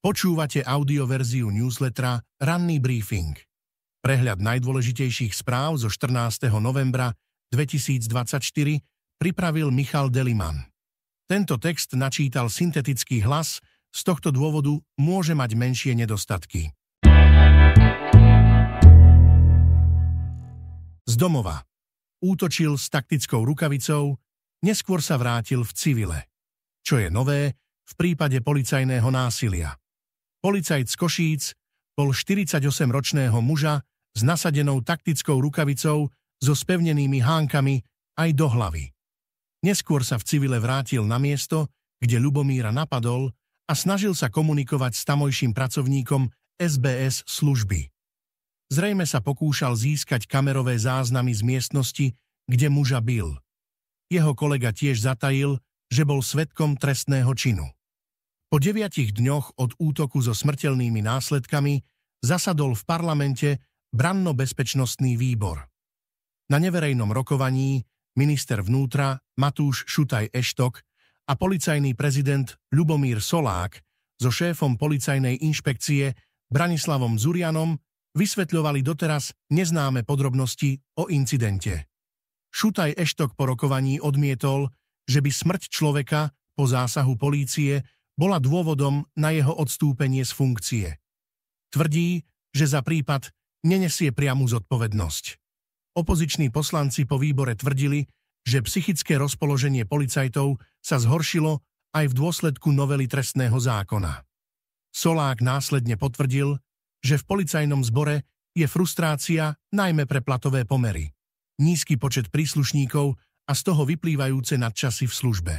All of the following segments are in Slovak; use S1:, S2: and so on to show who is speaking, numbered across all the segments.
S1: Počúvate audioverziu newslettera Ranný briefing. Prehľad najdôležitejších správ zo 14. novembra 2024 pripravil Michal Deliman. Tento text načítal syntetický hlas, z tohto dôvodu môže mať menšie nedostatky. Z domova. Útočil s taktickou rukavicou, neskôr sa vrátil v civile. Čo je nové v prípade policajného násilia. Policajt z Košíc bol 48-ročného muža s nasadenou taktickou rukavicou so spevnenými hánkami aj do hlavy. Neskôr sa v civile vrátil na miesto, kde Lubomíra napadol a snažil sa komunikovať s tamojším pracovníkom SBS služby. Zrejme sa pokúšal získať kamerové záznamy z miestnosti, kde muža bil. Jeho kolega tiež zatajil, že bol svetkom trestného činu. Po deviatich dňoch od útoku so smrteľnými následkami zasadol v parlamente branno-bezpečnostný výbor. Na neverejnom rokovaní minister vnútra Matúš Šutaj Eštok a policajný prezident Ľubomír Solák so šéfom policajnej inšpekcie Branislavom Zurianom vysvetľovali doteraz neznáme podrobnosti o incidente. Šutaj Eštok po rokovaní odmietol, že by smrť človeka po zásahu polície bola dôvodom na jeho odstúpenie z funkcie. Tvrdí, že za prípad nenesie priamu zodpovednosť. Opoziční poslanci po výbore tvrdili, že psychické rozpoloženie policajtov sa zhoršilo aj v dôsledku novely trestného zákona. Solák následne potvrdil, že v policajnom zbore je frustrácia najmä pre platové pomery, nízky počet príslušníkov a z toho vyplývajúce nadčasy v službe.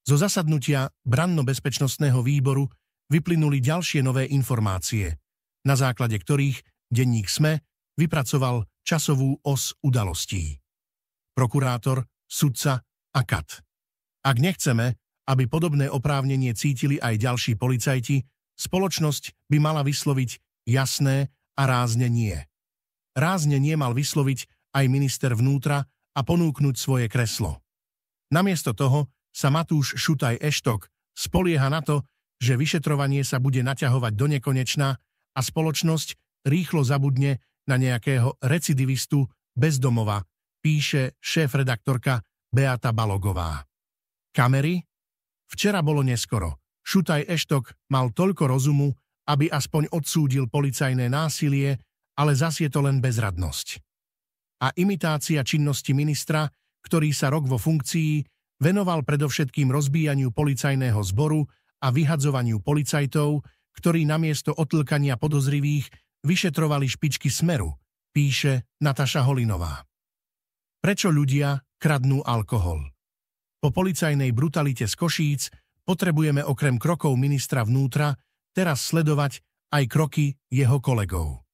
S1: Zo zasadnutia Branno-bezpečnostného výboru vyplynuli ďalšie nové informácie, na základe ktorých denník SME vypracoval časovú os udalostí. Prokurátor, sudca a kat. Ak nechceme, aby podobné oprávnenie cítili aj ďalší policajti, spoločnosť by mala vysloviť jasné a rázne nie. Rázne nie mal vysloviť aj minister vnútra a ponúknuť svoje kreslo. Namiesto toho sa Matúš Šutaj Eštok spolieha na to, že vyšetrovanie sa bude naťahovať do nekonečna a spoločnosť rýchlo zabudne na nejakého recidivistu bezdomova, píše šéf-redaktorka Beata Balogová. Kamery? Včera bolo neskoro. Šutaj Eštok mal toľko rozumu, aby aspoň odsúdil policajné násilie, ale zas je to len bezradnosť. A imitácia činnosti ministra, ktorý sa rok vo funkcii Venoval predovšetkým rozbíjaniu policajného zboru a vyhadzovaniu policajtov, ktorí namiesto otlkania podozrivých vyšetrovali špičky smeru, píše Nataša Holinová. Prečo ľudia kradnú alkohol? Po policajnej brutalite z Košíc potrebujeme okrem krokov ministra vnútra teraz sledovať aj kroky jeho kolegov.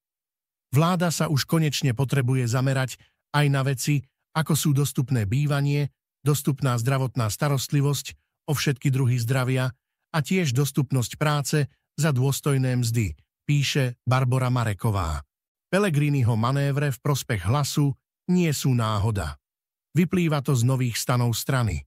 S1: Vláda sa už konečne potrebuje zamerať aj na veci, ako sú dostupné bývanie dostupná zdravotná starostlivosť o všetky druhy zdravia a tiež dostupnosť práce za dôstojné mzdy, píše Barbara Mareková. Pelegriniho manévre v prospech hlasu nie sú náhoda. Vyplýva to z nových stanov strany.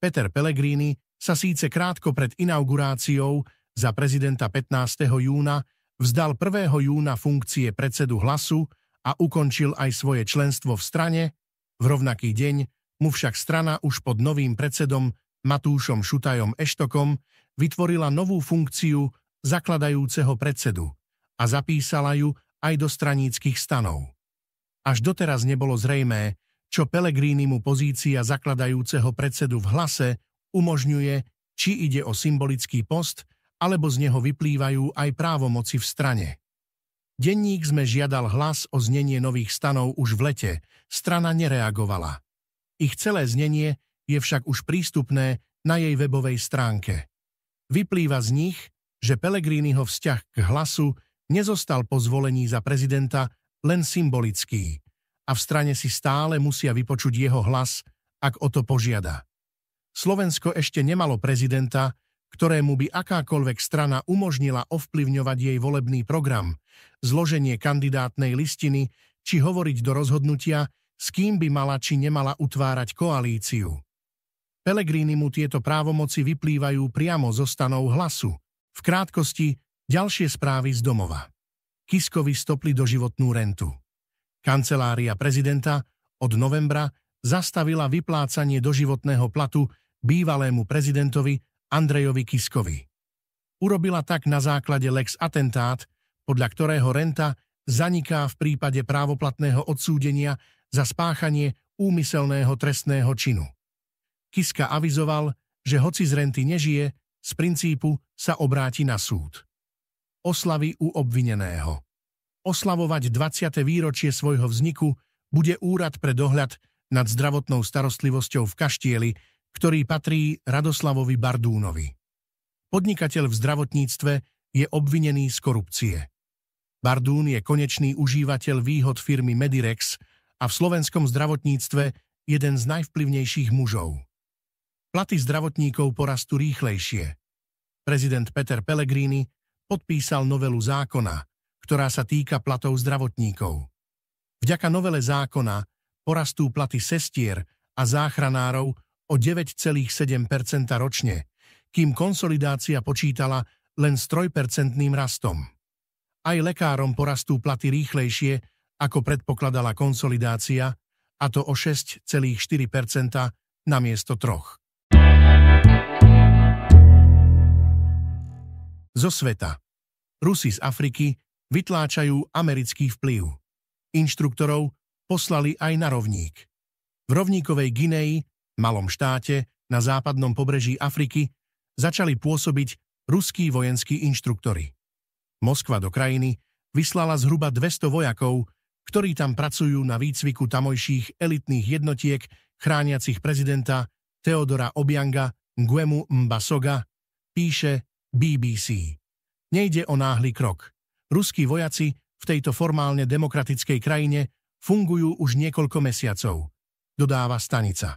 S1: Peter Pellegrini sa síce krátko pred inauguráciou za prezidenta 15. júna vzdal 1. júna funkcie predsedu hlasu a ukončil aj svoje členstvo v strane, v rovnaký deň mu však strana už pod novým predsedom Matúšom Šutajom Eštokom vytvorila novú funkciu zakladajúceho predsedu a zapísala ju aj do straníckých stanov. Až doteraz nebolo zrejmé, čo Pelegrini mu pozícia zakladajúceho predsedu v hlase umožňuje, či ide o symbolický post, alebo z neho vyplývajú aj právomoci v strane. Denník sme žiadal hlas o znenie nových stanov už v lete, strana nereagovala. Ich celé znenie je však už prístupné na jej webovej stránke. Vyplýva z nich, že Pelegriniho vzťah k hlasu nezostal po zvolení za prezidenta len symbolický a v strane si stále musia vypočuť jeho hlas, ak o to požiada. Slovensko ešte nemalo prezidenta, ktorému by akákoľvek strana umožnila ovplyvňovať jej volebný program, zloženie kandidátnej listiny či hovoriť do rozhodnutia, s kým by mala či nemala utvárať koalíciu. Pelegrini mu tieto právomoci vyplývajú priamo zo stanov hlasu. V krátkosti ďalšie správy z domova. Kiskovi stopli doživotnú rentu. Kancelária prezidenta od novembra zastavila vyplácanie doživotného platu bývalému prezidentovi Andrejovi Kiskovi. Urobila tak na základe lex atentát, podľa ktorého renta zaniká v prípade právoplatného odsúdenia za spáchanie úmyselného trestného činu. Kiska avizoval, že hoci z renty nežije, z princípu sa obráti na súd. Oslavy u obvineného Oslavovať 20. výročie svojho vzniku bude Úrad pre dohľad nad zdravotnou starostlivosťou v Kaštieli, ktorý patrí Radoslavovi Bardúnovi. Podnikateľ v zdravotníctve je obvinený z korupcie. Bardún je konečný užívateľ výhod firmy Medirex, a v slovenskom zdravotníctve jeden z najvplyvnejších mužov. Platy zdravotníkov porastú rýchlejšie. Prezident Peter Pellegrini podpísal novelu zákona, ktorá sa týka platov zdravotníkov. Vďaka novele zákona porastú platy sestier a záchranárov o 9,7 ročne, kým konsolidácia počítala len s 3 rastom. Aj lekárom porastú platy rýchlejšie ako predpokladala konsolidácia, a to o 6,4 na miesto troch. Zo sveta. Rusi z Afriky vytláčajú americký vplyv. Inštruktorov poslali aj na rovník. V rovníkovej Gineji, malom štáte na západnom pobreží Afriky, začali pôsobiť ruskí vojenskí inštruktory. Moskva do krajiny vyslala zhruba 200 vojakov ktorí tam pracujú na výcviku tamojších elitných jednotiek chrániacich prezidenta Teodora Obianga Nguemu Mbasoga, píše BBC. Nejde o náhly krok. Ruskí vojaci v tejto formálne demokratickej krajine fungujú už niekoľko mesiacov, dodáva stanica.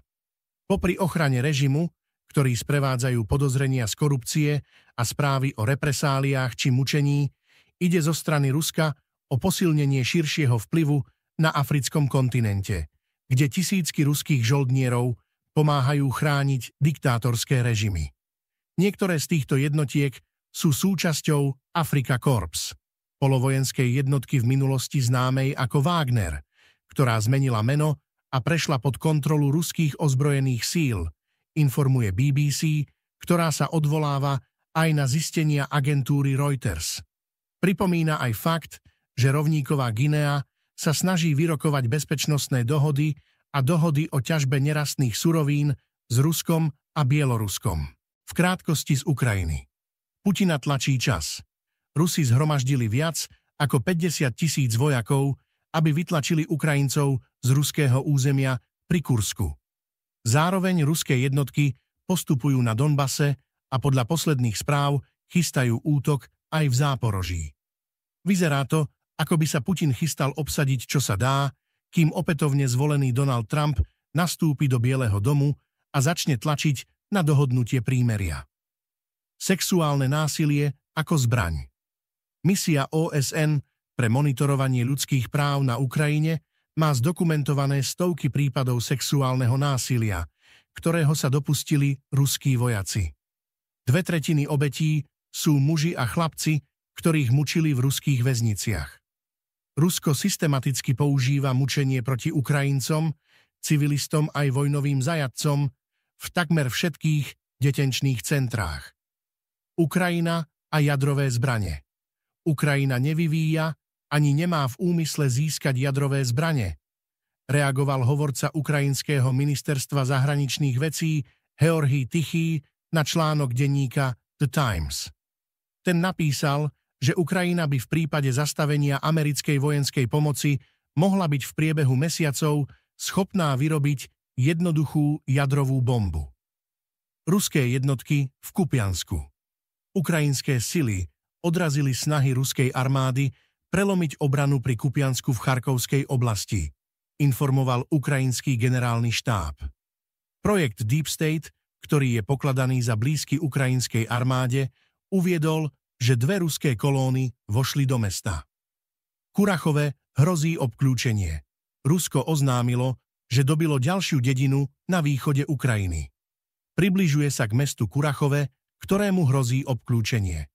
S1: Popri ochrane režimu, ktorý sprevádzajú podozrenia z korupcie a správy o represáliách či mučení, ide zo strany Ruska o posilnenie širšieho vplyvu na africkom kontinente, kde tisícky ruských žoldnierov pomáhajú chrániť diktátorské režimy. Niektoré z týchto jednotiek sú súčasťou Afrika Korps, polovojenskej jednotky v minulosti známej ako Wagner, ktorá zmenila meno a prešla pod kontrolu ruských ozbrojených síl, informuje BBC, ktorá sa odvoláva aj na zistenia agentúry Reuters. Pripomína aj fakt, že rovníková Guinea sa snaží vyrokovať bezpečnostné dohody a dohody o ťažbe nerastných surovín s Ruskom a Bieloruskom. V krátkosti z Ukrajiny. Putina tlačí čas. Rusi zhromaždili viac ako 50 tisíc vojakov, aby vytlačili Ukrajincov z ruského územia pri Kursku. Zároveň ruské jednotky postupujú na Donbase a podľa posledných správ chystajú útok aj v Záporoží. Vyzerá to, ako by sa Putin chystal obsadiť, čo sa dá, kým opätovne zvolený Donald Trump nastúpi do Bieleho domu a začne tlačiť na dohodnutie prímeria. Sexuálne násilie ako zbraň. Misia OSN pre monitorovanie ľudských práv na Ukrajine má zdokumentované stovky prípadov sexuálneho násilia, ktorého sa dopustili ruskí vojaci. Dve tretiny obetí sú muži a chlapci, ktorých mučili v ruských väzniciach. Rusko systematicky používa mučenie proti Ukrajincom, civilistom aj vojnovým zajadcom v takmer všetkých detenčných centrách. Ukrajina a jadrové zbranie. Ukrajina nevyvíja ani nemá v úmysle získať jadrové zbranie, reagoval hovorca Ukrajinského ministerstva zahraničných vecí Heorhý Tichý na článok denníka The Times. Ten napísal, že Ukrajina by v prípade zastavenia americkej vojenskej pomoci mohla byť v priebehu mesiacov schopná vyrobiť jednoduchú jadrovú bombu. Ruské jednotky v Kupiansku. Ukrajinské sily odrazili snahy ruskej armády prelomiť obranu pri Kupiansku v Charkovskej oblasti, informoval ukrajinský generálny štáb. Projekt Deep State, ktorý je pokladaný za blízky ukrajinskej armáde, uviedol, že dve ruské kolóny vošli do mesta. Kurachove hrozí obklúčenie. Rusko oznámilo, že dobilo ďalšiu dedinu na východe Ukrajiny. Približuje sa k mestu Kurachove, ktorému hrozí obklúčenie.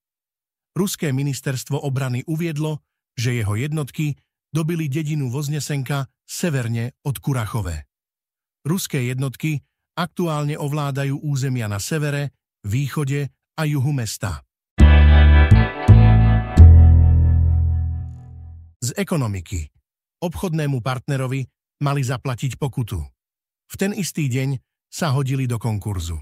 S1: Ruské ministerstvo obrany uviedlo, že jeho jednotky dobili dedinu Voznesenka severne od Kurachove. Ruské jednotky aktuálne ovládajú územia na severe, východe a juhu mesta. z ekonomiky obchodnému partnerovi mali zaplatiť pokutu. V ten istý deň sa hodili do konkurzu.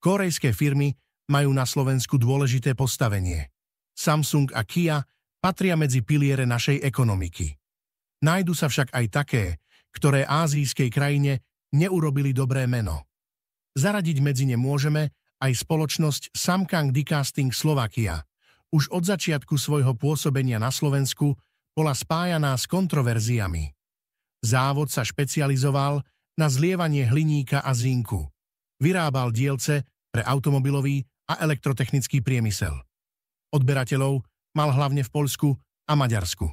S1: Korejské firmy majú na Slovensku dôležité postavenie. Samsung a Kia patria medzi piliere našej ekonomiky. Najdu sa však aj také, ktoré ázijskej krajine neurobili dobré meno. Zaradiť medzi ne môžeme aj spoločnosť Samkang Dicasting Slovakia. Už od začiatku svojho pôsobenia na Slovensku bola spájaná s kontroverziami. Závod sa špecializoval na zlievanie hliníka a zinku. Vyrábal dielce pre automobilový a elektrotechnický priemysel. Odberateľov mal hlavne v Poľsku a Maďarsku.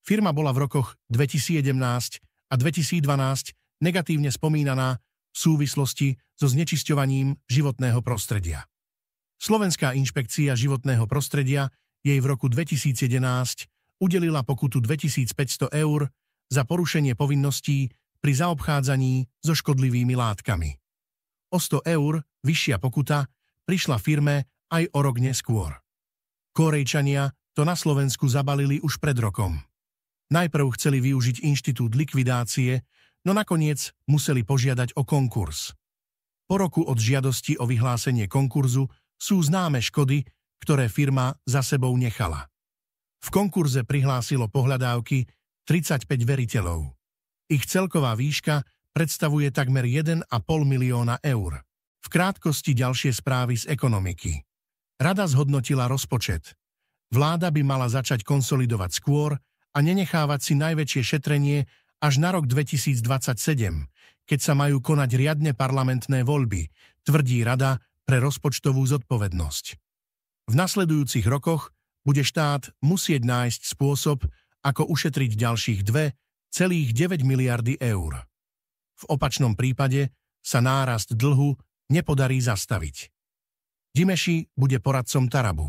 S1: Firma bola v rokoch 2011 a 2012 negatívne spomínaná v súvislosti so znečisťovaním životného prostredia. Slovenská inšpekcia životného prostredia jej v roku 2011 udelila pokutu 2500 eur za porušenie povinností pri zaobchádzaní so škodlivými látkami. O 100 eur vyššia pokuta prišla firme aj o rok neskôr. Korejčania to na Slovensku zabalili už pred rokom. Najprv chceli využiť inštitút likvidácie, no nakoniec museli požiadať o konkurs. Po roku od žiadosti o vyhlásenie konkurzu sú známe škody, ktoré firma za sebou nechala. V konkurze prihlásilo pohľadávky 35 veriteľov. Ich celková výška predstavuje takmer 1,5 milióna eur. V krátkosti ďalšie správy z ekonomiky. Rada zhodnotila rozpočet. Vláda by mala začať konsolidovať skôr a nenechávať si najväčšie šetrenie až na rok 2027, keď sa majú konať riadne parlamentné voľby, tvrdí Rada pre rozpočtovú zodpovednosť. V nasledujúcich rokoch bude štát musieť nájsť spôsob, ako ušetriť ďalších 2,9 miliardy eur. V opačnom prípade sa nárast dlhu nepodarí zastaviť. Dimeši bude poradcom Tarabu.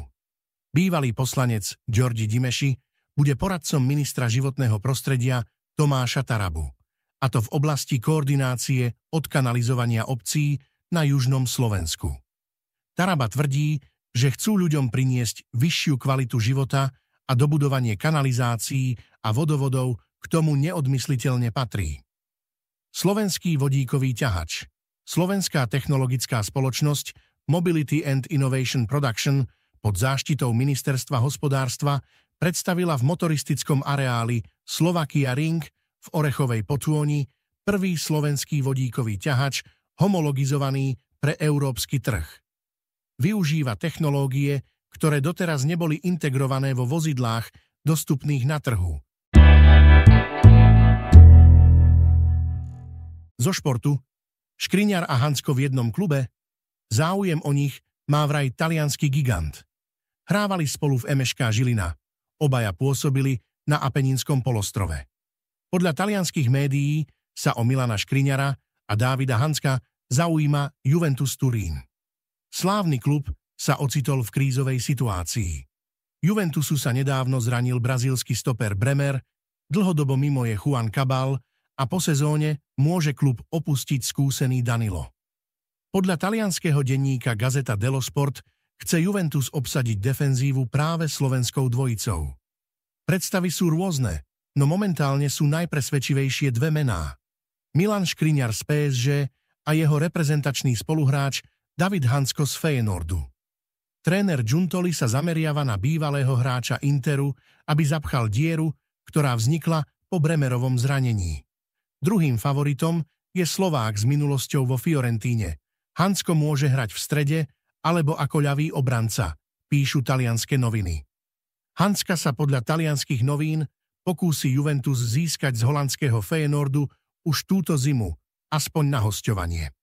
S1: Bývalý poslanec Georgi Dimeši bude poradcom ministra životného prostredia Tomáša Tarabu, a to v oblasti koordinácie odkanalizovania obcí na južnom Slovensku. Taraba tvrdí, že chcú ľuďom priniesť vyššiu kvalitu života a dobudovanie kanalizácií a vodovodov k tomu neodmysliteľne patrí. Slovenský vodíkový ťahač Slovenská technologická spoločnosť Mobility and Innovation Production pod záštitou Ministerstva hospodárstva predstavila v motoristickom areáli Slovakia Ring v Orechovej Potôni prvý slovenský vodíkový ťahač homologizovaný pre európsky trh využíva technológie, ktoré doteraz neboli integrované vo vozidlách dostupných na trhu. Zo športu Škriňar a Hansko v jednom klube, záujem o nich má vraj talianský gigant. Hrávali spolu v MŠK Žilina. Obaja pôsobili na Apeninskom polostrove. Podľa talianských médií sa o Milana Škriňara a Dávida Hanska zaujíma Juventus Turín. Slávny klub sa ocitol v krízovej situácii. Juventusu sa nedávno zranil brazílsky stoper Bremer, dlhodobo mimo je Juan Cabal a po sezóne môže klub opustiť skúsený Danilo. Podľa talianského denníka Gazeta dello Sport chce Juventus obsadiť defenzívu práve slovenskou dvojicou. Predstavy sú rôzne, no momentálne sú najpresvedčivejšie dve mená. Milan Škriňar z PSG a jeho reprezentačný spoluhráč David Hansko z Feyenoordu. Tréner Giuntoli sa zameriava na bývalého hráča Interu, aby zapchal dieru, ktorá vznikla po Bremerovom zranení. Druhým favoritom je Slovák s minulosťou vo Fiorentíne. Hansko môže hrať v strede alebo ako ľavý obranca, píšu talianske noviny. Hanska sa podľa talianských novín pokúsi Juventus získať z holandského Feyenoordu už túto zimu, aspoň na hostovanie.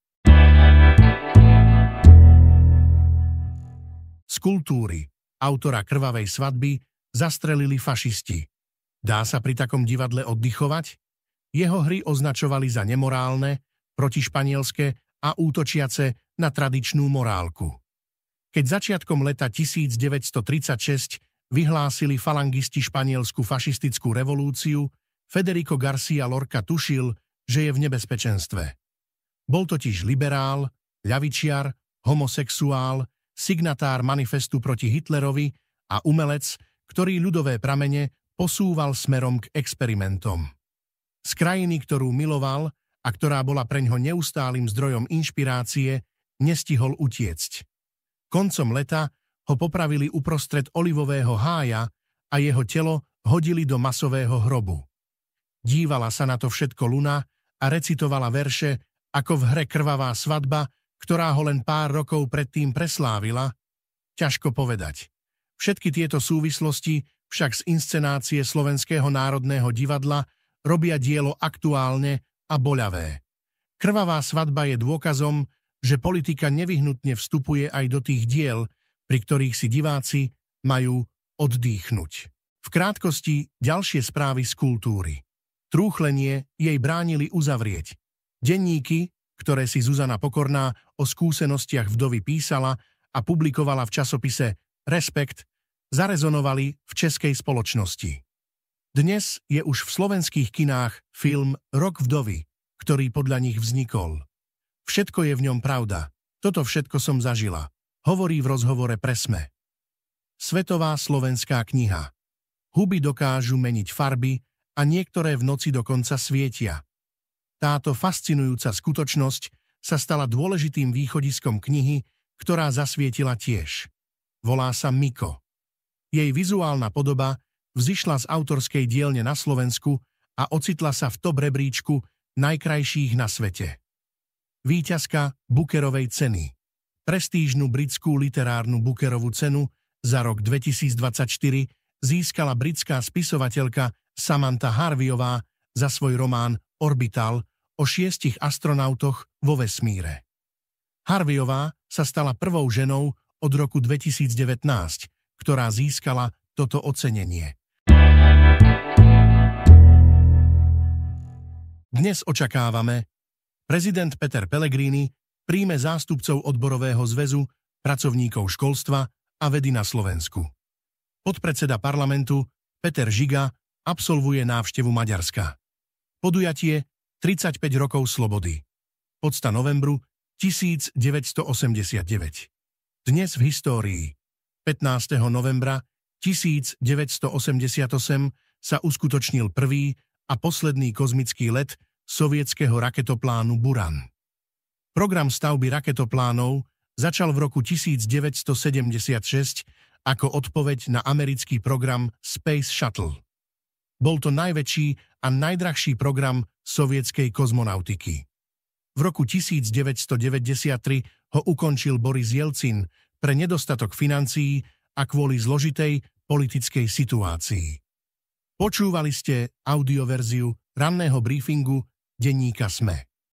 S1: z kultúry, autora krvavej svadby, zastrelili fašisti. Dá sa pri takom divadle oddychovať? Jeho hry označovali za nemorálne, protišpanielské a útočiace na tradičnú morálku. Keď začiatkom leta 1936 vyhlásili falangisti španielsku fašistickú revolúciu, Federico Garcia Lorca tušil, že je v nebezpečenstve. Bol totiž liberál, ľavičiar, homosexuál, signatár manifestu proti Hitlerovi a umelec, ktorý ľudové pramene posúval smerom k experimentom. Z krajiny, ktorú miloval a ktorá bola preňho neustálým zdrojom inšpirácie, nestihol utiecť. Koncom leta ho popravili uprostred olivového hája a jeho telo hodili do masového hrobu. Dívala sa na to všetko Luna a recitovala verše ako v hre Krvavá svadba ktorá ho len pár rokov predtým preslávila, ťažko povedať. Všetky tieto súvislosti však z inscenácie Slovenského národného divadla robia dielo aktuálne a boľavé. Krvavá svadba je dôkazom, že politika nevyhnutne vstupuje aj do tých diel, pri ktorých si diváci majú oddýchnuť. V krátkosti ďalšie správy z kultúry. Trúchlenie jej bránili uzavrieť. Denníky ktoré si Zuzana Pokorná o skúsenostiach vdovy písala a publikovala v časopise Respekt, zarezonovali v českej spoločnosti. Dnes je už v slovenských kinách film Rok vdovy, ktorý podľa nich vznikol. Všetko je v ňom pravda. Toto všetko som zažila. Hovorí v rozhovore Presme. Svetová slovenská kniha. Huby dokážu meniť farby a niektoré v noci dokonca svietia – táto fascinujúca skutočnosť sa stala dôležitým východiskom knihy, ktorá zasvietila tiež. Volá sa Miko. Jej vizuálna podoba vzýšla z autorskej dielne na Slovensku a ocitla sa v top rebríčku najkrajších na svete. Výťazka Bukerovej ceny Prestížnu britskú literárnu Bukerovú cenu za rok 2024 získala britská spisovateľka Samantha Harviová za svoj román Orbital – o šiestich astronautoch vo vesmíre. Harveyová sa stala prvou ženou od roku 2019, ktorá získala toto ocenenie. Dnes očakávame, prezident Peter Pellegrini príjme zástupcov odborového zväzu, pracovníkov školstva a vedy na Slovensku. Podpredseda parlamentu Peter Žiga absolvuje návštevu Maďarska. Podujatie 35 rokov slobody. Podsta novembru 1989. Dnes v histórii. 15. novembra 1988 sa uskutočnil prvý a posledný kozmický let sovietského raketoplánu Buran. Program stavby raketoplánov začal v roku 1976 ako odpoveď na americký program Space Shuttle. Bol to najväčší a najdrahší program sovietskej kozmonautiky. V roku 1993 ho ukončil Boris Jelcin pre nedostatok financií a kvôli zložitej politickej situácii. Počúvali ste audioverziu ranného briefingu denníka SME.